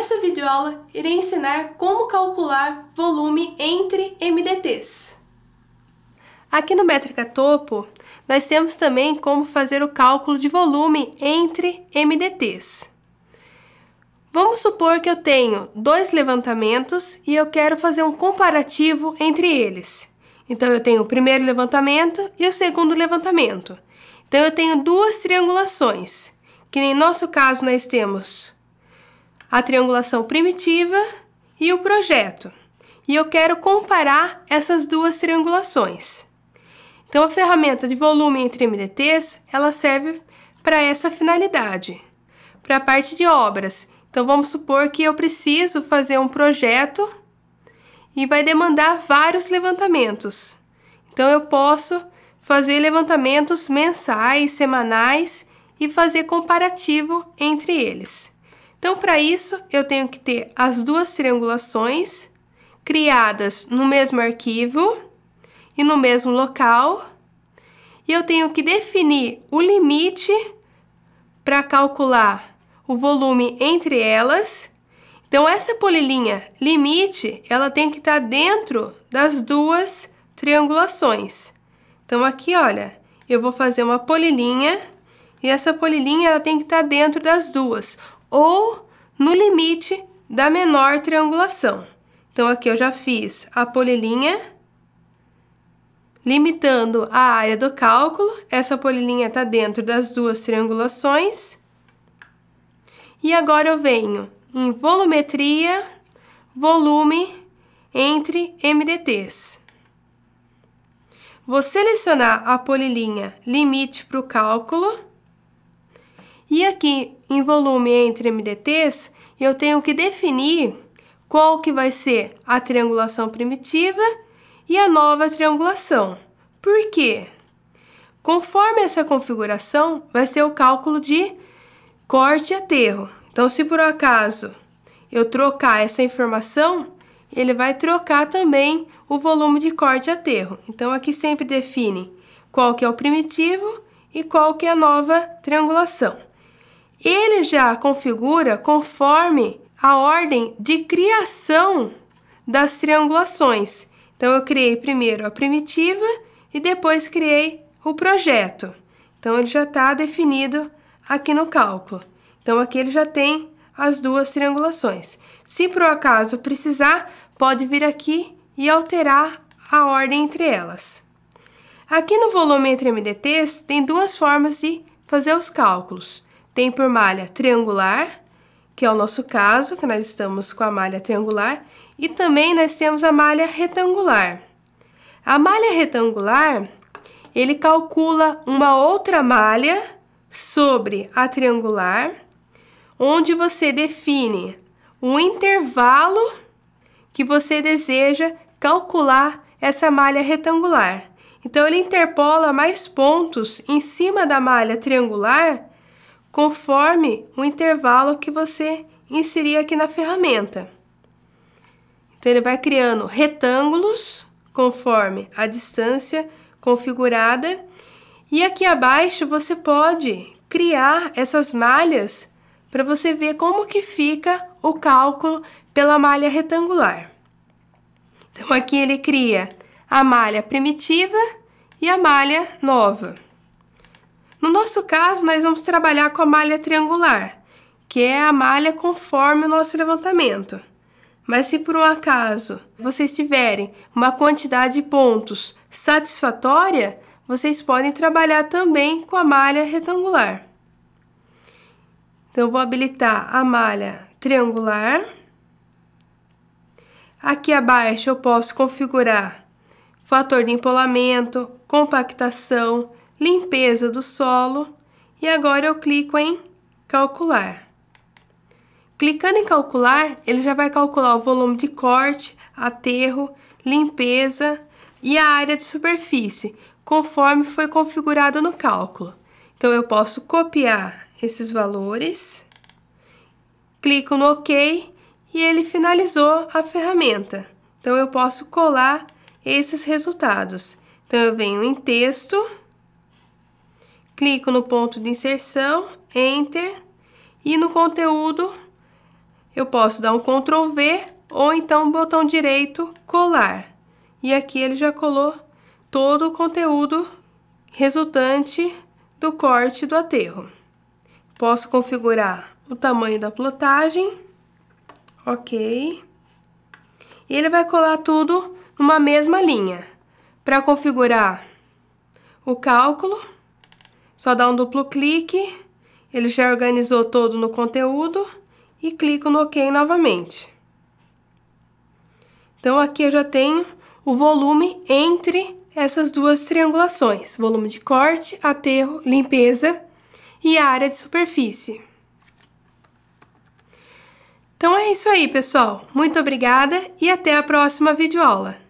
Nessa videoaula, irei ensinar como calcular volume entre MDTs. Aqui no Métrica Topo, nós temos também como fazer o cálculo de volume entre MDTs. Vamos supor que eu tenho dois levantamentos e eu quero fazer um comparativo entre eles. Então, eu tenho o primeiro levantamento e o segundo levantamento. Então, eu tenho duas triangulações, que em nosso caso nós temos a triangulação primitiva e o projeto. E eu quero comparar essas duas triangulações. Então, a ferramenta de volume entre MDTs, ela serve para essa finalidade, para a parte de obras. Então, vamos supor que eu preciso fazer um projeto e vai demandar vários levantamentos. Então, eu posso fazer levantamentos mensais, semanais e fazer comparativo entre eles. Então, para isso, eu tenho que ter as duas triangulações criadas no mesmo arquivo e no mesmo local, e eu tenho que definir o limite para calcular o volume entre elas. Então, essa polilinha limite, ela tem que estar tá dentro das duas triangulações. Então, aqui, olha, eu vou fazer uma polilinha e essa polilinha ela tem que estar tá dentro das duas ou no limite da menor triangulação. Então, aqui eu já fiz a polilinha, limitando a área do cálculo. Essa polilinha está dentro das duas triangulações. E agora eu venho em volumetria, volume entre MDTs. Vou selecionar a polilinha limite para o cálculo e aqui em volume entre MDTs, eu tenho que definir qual que vai ser a triangulação primitiva e a nova triangulação. Por quê? Conforme essa configuração, vai ser o cálculo de corte e aterro. Então, se por acaso eu trocar essa informação, ele vai trocar também o volume de corte e aterro. Então, aqui sempre define qual que é o primitivo e qual que é a nova triangulação ele já configura conforme a ordem de criação das triangulações. Então, eu criei primeiro a primitiva e depois criei o projeto. Então, ele já está definido aqui no cálculo. Então, aqui ele já tem as duas triangulações. Se por acaso precisar, pode vir aqui e alterar a ordem entre elas. Aqui no volumetro MDT tem duas formas de fazer os cálculos tem por malha triangular, que é o nosso caso, que nós estamos com a malha triangular, e também nós temos a malha retangular. A malha retangular, ele calcula uma outra malha sobre a triangular, onde você define o intervalo que você deseja calcular essa malha retangular. Então, ele interpola mais pontos em cima da malha triangular conforme o intervalo que você inserir aqui na ferramenta. Então, ele vai criando retângulos conforme a distância configurada. E aqui abaixo você pode criar essas malhas para você ver como que fica o cálculo pela malha retangular. Então aqui ele cria a malha primitiva e a malha nova. No nosso caso, nós vamos trabalhar com a malha triangular, que é a malha conforme o nosso levantamento. Mas se por um acaso vocês tiverem uma quantidade de pontos satisfatória, vocês podem trabalhar também com a malha retangular. Então, eu vou habilitar a malha triangular. Aqui abaixo eu posso configurar fator de empolamento, compactação, limpeza do solo e agora eu clico em calcular. Clicando em calcular, ele já vai calcular o volume de corte, aterro, limpeza e a área de superfície, conforme foi configurado no cálculo. Então, eu posso copiar esses valores, clico no OK e ele finalizou a ferramenta. Então, eu posso colar esses resultados. Então, eu venho em texto clico no ponto de inserção, Enter, e no conteúdo eu posso dar um Ctrl V ou então o botão direito colar. E aqui ele já colou todo o conteúdo resultante do corte do aterro. Posso configurar o tamanho da plotagem, ok. E ele vai colar tudo numa mesma linha. Para configurar o cálculo, só dá um duplo clique, ele já organizou todo no conteúdo e clico no OK novamente. Então aqui eu já tenho o volume entre essas duas triangulações, volume de corte, aterro, limpeza e a área de superfície. Então é isso aí, pessoal. Muito obrigada e até a próxima videoaula.